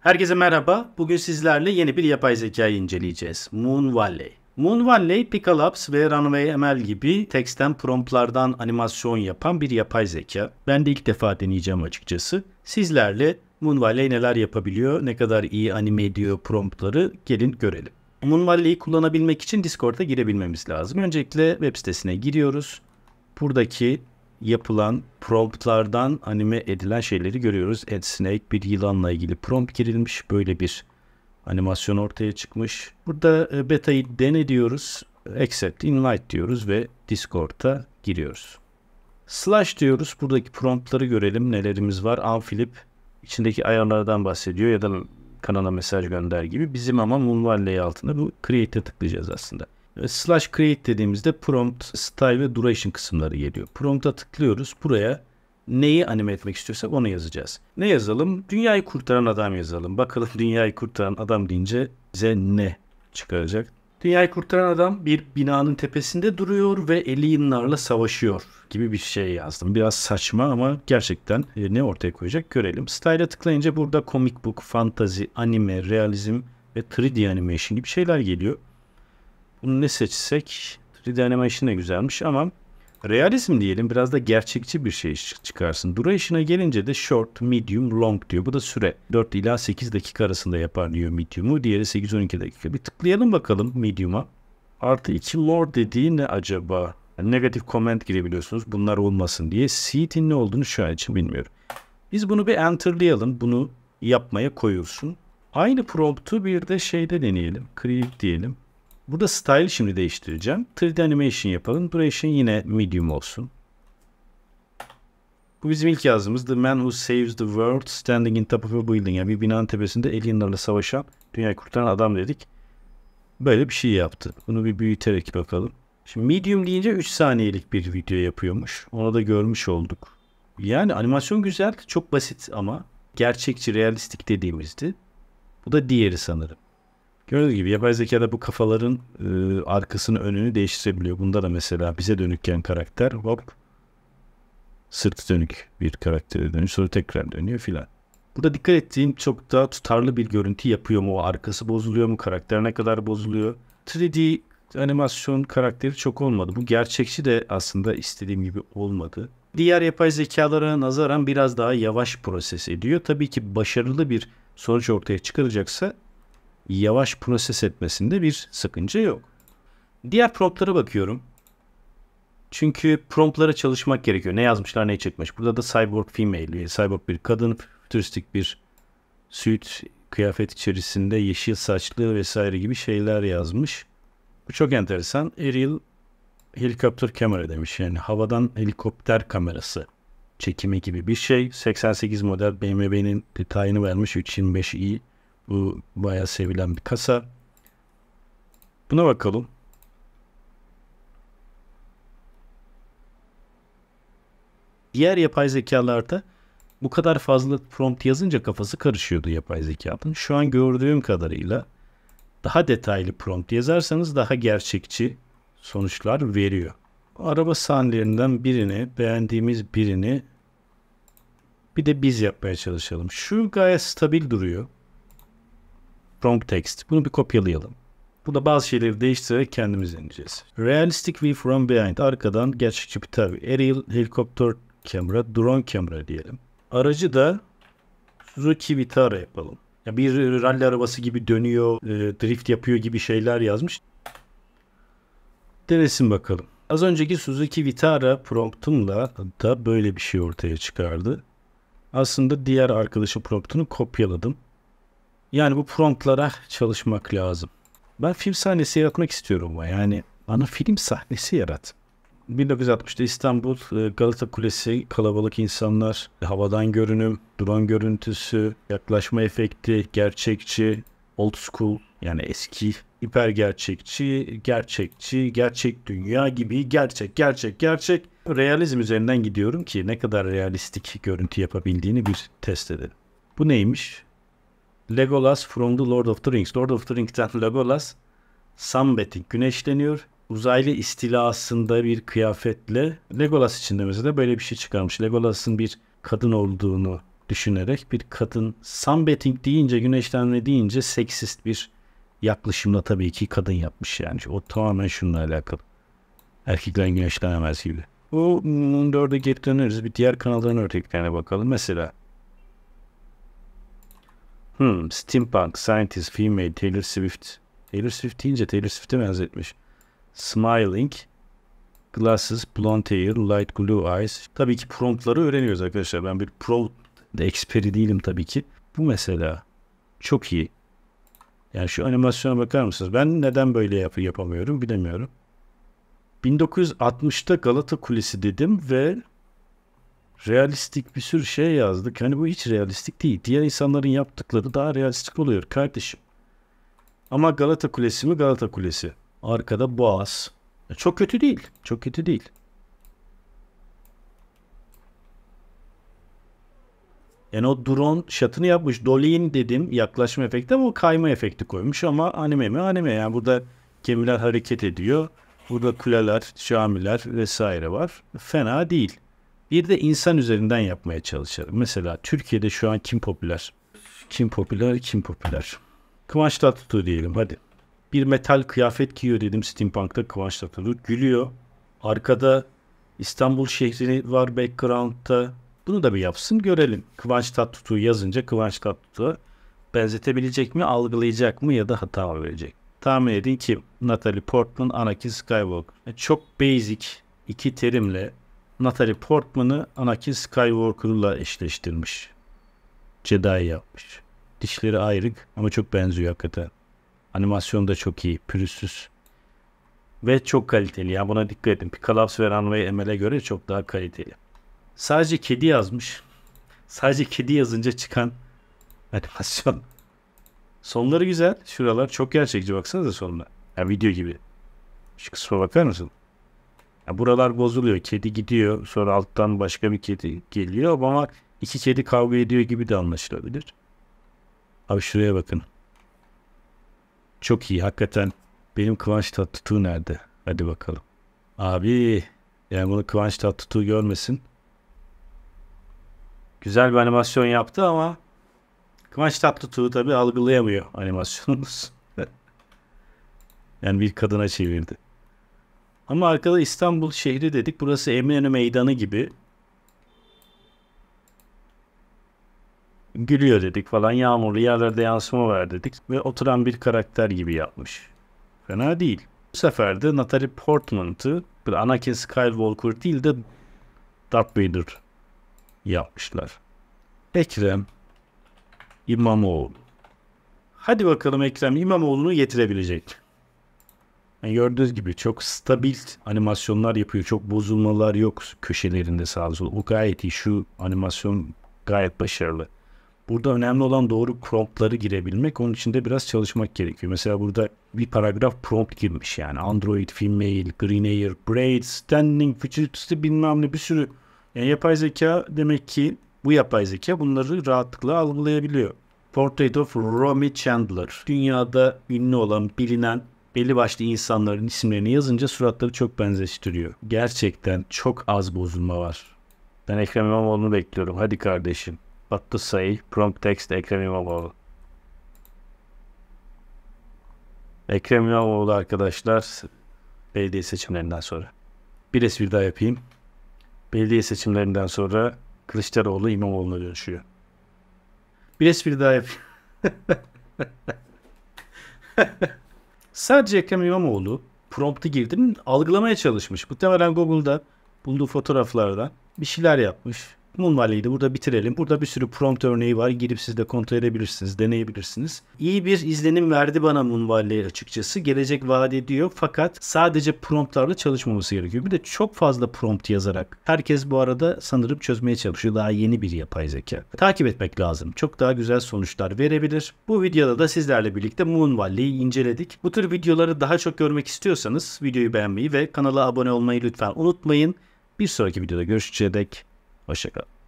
Herkese merhaba. Bugün sizlerle yeni bir yapay zekayı inceleyeceğiz. Moon Valley. Moon Valley, Picalabs ve Runway ML gibi teksten promptlardan animasyon yapan bir yapay zeka. Ben de ilk defa deneyeceğim açıkçası. Sizlerle Moon Valley neler yapabiliyor, ne kadar iyi anime ediyor promptları gelin görelim. Moon Valley'i kullanabilmek için Discord'a girebilmemiz lazım. Öncelikle web sitesine giriyoruz. Buradaki yapılan promptlardan anime edilen şeyleri görüyoruz. Ed Snake bir yılanla ilgili prompt girilmiş. Böyle bir animasyon ortaya çıkmış. Burada e, beta'yı dene diyoruz. Accept invite diyoruz ve Discord'a giriyoruz. Slash diyoruz. Buradaki promptları görelim. Nelerimiz var. Anfilip içindeki ayarlardan bahsediyor ya da kanala mesaj gönder gibi. Bizim ama Moonvalley altında bu create'e tıklayacağız aslında. E, slash create dediğimizde prompt, style ve duration kısımları geliyor. Prompt'a tıklıyoruz. Buraya neyi anime etmek istiyorsak onu yazacağız. Ne yazalım? Dünyayı kurtaran adam yazalım. Bakalım dünyayı kurtaran adam deyince bize ne çıkaracak? Dünyayı kurtaran adam bir binanın tepesinde duruyor ve eli alienlarla savaşıyor gibi bir şey yazdım. Biraz saçma ama gerçekten e, ne ortaya koyacak görelim. Style'a tıklayınca burada comic book, fantazi, anime, realizm ve 3D animation gibi şeyler geliyor. Bunu ne seçsek? 3D animation de güzelmiş ama realizm diyelim biraz da gerçekçi bir şey çıkarsın. Duration'a gelince de short, medium, long diyor. Bu da süre. 4 ila 8 dakika arasında yapar diyor medium'u. Diğeri 8-12 dakika. Bir tıklayalım bakalım medium'a. Artı 2 more dediği ne acaba? Yani negatif comment girebiliyorsunuz. Bunlar olmasın diye. Seat'in ne olduğunu şu an için bilmiyorum. Biz bunu bir enterlayalım. Bunu yapmaya koyulsun. Aynı promptu bir de şeyde deneyelim. Create diyelim. Burada style şimdi değiştireceğim. 3D animation yapalım. Duration yine medium olsun. Bu bizim ilk yazdığımız The Man Who Saves the World Standing in Top of a Building. Yani bir binanın tepesinde alienlarla savaşan, dünyayı kurtaran adam dedik. Böyle bir şey yaptı. Bunu bir büyüterek bakalım. Şimdi medium deyince 3 saniyelik bir video yapıyormuş. Onu da görmüş olduk. Yani animasyon güzel, çok basit ama gerçekçi, realistik dediğimizdi. Bu da diğeri sanırım. Gördüğünüz gibi yapay zekada bu kafaların e, arkasını önünü değiştirebiliyor. Bunda da mesela bize dönükken karakter hop sırt dönük bir karaktere dönüyor. Sonra tekrar dönüyor filan. Burada dikkat ettiğim çok daha tutarlı bir görüntü yapıyor mu? O arkası bozuluyor mu? Karakter ne kadar bozuluyor? 3D animasyon karakteri çok olmadı. Bu gerçekçi de aslında istediğim gibi olmadı. Diğer yapay zekalara nazaran biraz daha yavaş proses ediyor. Tabii ki başarılı bir sonuç ortaya çıkaracaksa yavaş proses etmesinde bir sakınca yok. Diğer promptlara bakıyorum. Çünkü promptlara çalışmak gerekiyor. Ne yazmışlar, ne çıkmış. Burada da cyborg female, cyborg bir kadın, fütüristik bir süt kıyafet içerisinde yeşil saçlı vesaire gibi şeyler yazmış. Bu çok enteresan. Aerial helikopter kamera demiş. Yani havadan helikopter kamerası çekimi gibi bir şey. 88 model BMW'nin detayını vermiş 325i bu bayağı sevilen bir kasa. Buna bakalım. Diğer yapay zekalarda bu kadar fazla prompt yazınca kafası karışıyordu yapay zekanın. Şu an gördüğüm kadarıyla daha detaylı prompt yazarsanız daha gerçekçi sonuçlar veriyor. Araba sahnelerinden birini, beğendiğimiz birini bir de biz yapmaya çalışalım. Şu gayet stabil duruyor. Prompt text. Bunu bir kopyalayalım. Bu da bazı şeyleri değiştirerek kendimiz deneyeceğiz. Realistic view from behind. Arkadan gerçekçi bir tabi. Aerial helikopter kamera, drone kamera diyelim. Aracı da Suzuki Vitara yapalım. Ya bir rally arabası gibi dönüyor, e, drift yapıyor gibi şeyler yazmış. Denesin bakalım. Az önceki Suzuki Vitara promptumla da böyle bir şey ortaya çıkardı. Aslında diğer arkadaşı promptunu kopyaladım. Yani bu promptlara çalışmak lazım. Ben film sahnesi yaratmak istiyorum ama yani bana film sahnesi yarat. 1960'ta İstanbul, e, Galata Kulesi, kalabalık insanlar, havadan görünüm, drone görüntüsü, yaklaşma efekti, gerçekçi, old school yani eski, hiper gerçekçi, gerçekçi, gerçek dünya gibi gerçek, gerçek, gerçek. Realizm üzerinden gidiyorum ki ne kadar realistik görüntü yapabildiğini bir test edelim. Bu neymiş? Legolas from the Lord of the Rings. Lord of the Rings'ten Legolas sunbathing güneşleniyor. Uzaylı istilasında bir kıyafetle Legolas için de mesela böyle bir şey çıkarmış. Legolas'ın bir kadın olduğunu düşünerek bir kadın sunbathing deyince güneşlenme deyince seksist bir yaklaşımla tabii ki kadın yapmış yani. O tamamen şununla alakalı. Erkekler güneşlenemez gibi. Bu hmm, dörde geri döneriz. Bir diğer kanalların örneklerine bakalım. Mesela Hmm, steampunk, scientist, female, Taylor Swift. Taylor Swift deyince Taylor Swift'e benzetmiş. Smiling, glasses, blonde hair, light blue eyes. Tabii ki promptları öğreniyoruz arkadaşlar. Ben bir prompt experti değilim tabii ki. Bu mesela çok iyi. Yani şu animasyona bakar mısınız? Ben neden böyle yap yapamıyorum bilemiyorum. 1960'ta Galata Kulesi dedim ve realistik bir sürü şey yazdık. Hani bu hiç realistik değil. Diğer insanların yaptıkları daha realistik oluyor kardeşim. Ama Galata Kulesi mi? Galata Kulesi. Arkada Boğaz. E, çok kötü değil. Çok kötü değil. Yani o drone şatını yapmış. Dolin dedim yaklaşma efekti ama kayma efekti koymuş ama anime mi anime. Yani burada gemiler hareket ediyor. Burada kuleler, şamiler vesaire var. Fena değil. Bir de insan üzerinden yapmaya çalışalım. Mesela Türkiye'de şu an kim popüler? Kim popüler? Kim popüler? Kıvanç Tatlıtuğ diyelim hadi. Bir metal kıyafet giyiyor dedim steampunk'ta Kıvanç Tatlıtuğ. Gülüyor. Arkada İstanbul şehri var background'ta. Bunu da bir yapsın görelim. Kıvanç Tatlıtuğ yazınca Kıvanç Tatlıtuğ benzetebilecek mi, algılayacak mı ya da hata verecek. Tahmin edin ki Natalie Portman, Anakin Skywalker. E, çok basic iki terimle Natalie Portman'ı Anakin Skywalker'la eşleştirmiş. Jedi yapmış. Dişleri ayrık ama çok benziyor hakikaten. Animasyon da çok iyi, pürüzsüz. Ve çok kaliteli. Yani buna dikkat edin. Picalaps ve Runway Emel'e göre çok daha kaliteli. Sadece kedi yazmış. Sadece kedi yazınca çıkan animasyon. Sonları güzel. Şuralar çok gerçekçi baksanıza sonuna. Yani video gibi. Şu kısma bakar mısın? Yani buralar bozuluyor. Kedi gidiyor. Sonra alttan başka bir kedi geliyor ama iki kedi kavga ediyor gibi de anlaşılabilir. Abi şuraya bakın. Çok iyi. Hakikaten benim Kıvanç Tatlıtuğ nerede? Hadi bakalım. Abi yani bunu Kıvanç Tatlıtuğ görmesin. Güzel bir animasyon yaptı ama Kıvanç Tatlıtuğ tabi algılayamıyor animasyonumuz. yani bir kadına çevirdi. Ama arkada İstanbul şehri dedik. Burası Eminönü Meydanı gibi. Gülüyor dedik falan. Yağmurlu yerlerde yansıma var dedik. Ve oturan bir karakter gibi yapmış. Fena değil. Bu sefer de Natalie Portman'tı. Bir Anakin Skywalker değil de Darth Vader yapmışlar. Ekrem İmamoğlu. Hadi bakalım Ekrem İmamoğlu'nu getirebilecek. Yani gördüğünüz gibi çok stabil animasyonlar yapıyor. Çok bozulmalar yok köşelerinde sağda solda. O gayet iyi. Şu animasyon gayet başarılı. Burada önemli olan doğru promptları girebilmek. Onun için de biraz çalışmak gerekiyor. Mesela burada bir paragraf prompt girmiş yani. Android, female, green Air, Braid, standing, futurist bilmem ne bir sürü. Yani yapay zeka demek ki bu yapay zeka bunları rahatlıkla algılayabiliyor. Portrait of Romy Chandler. Dünyada ünlü olan, bilinen belli başlı insanların isimlerini yazınca suratları çok benzeştiriyor. Gerçekten çok az bozulma var. Ben Ekrem İmamoğlu'nu bekliyorum. Hadi kardeşim. Battı sayı. Prompt text Ekrem İmamoğlu. Ekrem İmamoğlu arkadaşlar belediye seçimlerinden sonra. Bir espri daha yapayım. Belediye seçimlerinden sonra Kılıçdaroğlu İmamoğlu'na dönüşüyor. Bir espri daha yapayım. Sadece Ekrem İmamoğlu promptu girdim algılamaya çalışmış. Muhtemelen Google'da bulduğu fotoğraflardan bir şeyler yapmış. Bununla ilgili burada bitirelim. Burada bir sürü prompt örneği var. Girip siz de kontrol edebilirsiniz, deneyebilirsiniz. İyi bir izlenim verdi bana Moonvalley açıkçası. Gelecek vaat ediyor fakat sadece promptlarla çalışmaması gerekiyor. Bir de çok fazla prompt yazarak. Herkes bu arada sanırım çözmeye çalışıyor. Daha yeni bir yapay zeka. Takip etmek lazım. Çok daha güzel sonuçlar verebilir. Bu videoda da sizlerle birlikte Moonvalley'i inceledik. Bu tür videoları daha çok görmek istiyorsanız videoyu beğenmeyi ve kanala abone olmayı lütfen unutmayın. Bir sonraki videoda görüşeceğiz. Hoşçakalın.